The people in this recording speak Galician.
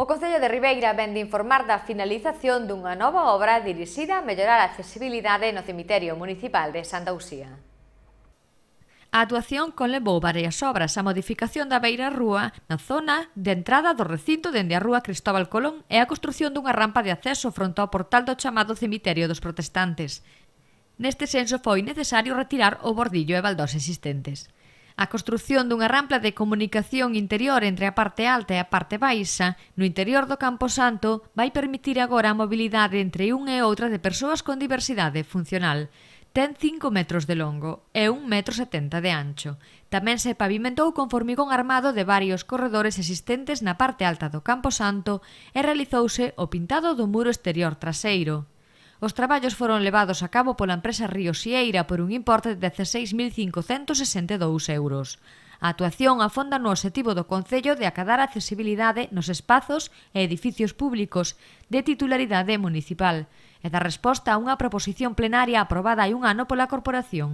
O Concello de Ribeira vende informar da finalización dunha nova obra dirixida a mellorar a accesibilidade no cemiterio municipal de Santa Uxía. A actuación conlevou varias obras a modificación da beira rúa na zona de entrada do recinto dende a rúa Cristóbal Colón e a construción dunha rampa de acceso fronte ao portal do chamado cemiterio dos protestantes. Neste senso foi necesario retirar o bordillo e baldós existentes a construción dunha rampla de comunicación interior entre a parte alta e a parte baixa no interior do Camposanto vai permitir agora a mobilidade entre un e outra de persoas con diversidade funcional. Ten 5 metros de longo e 1,70 metro de ancho. Tamén se pavimentou con formigón armado de varios corredores existentes na parte alta do Camposanto e realizouse o pintado do muro exterior traseiro. Os traballos foron levados a cabo pola empresa Río Sieira por un importe de 16.562 euros. A actuación afonda no obxectivo do Concello de acadar a accesibilidade nos espazos e edificios públicos de titularidade municipal e da resposta a unha proposición plenaria aprobada hai un ano pola Corporación.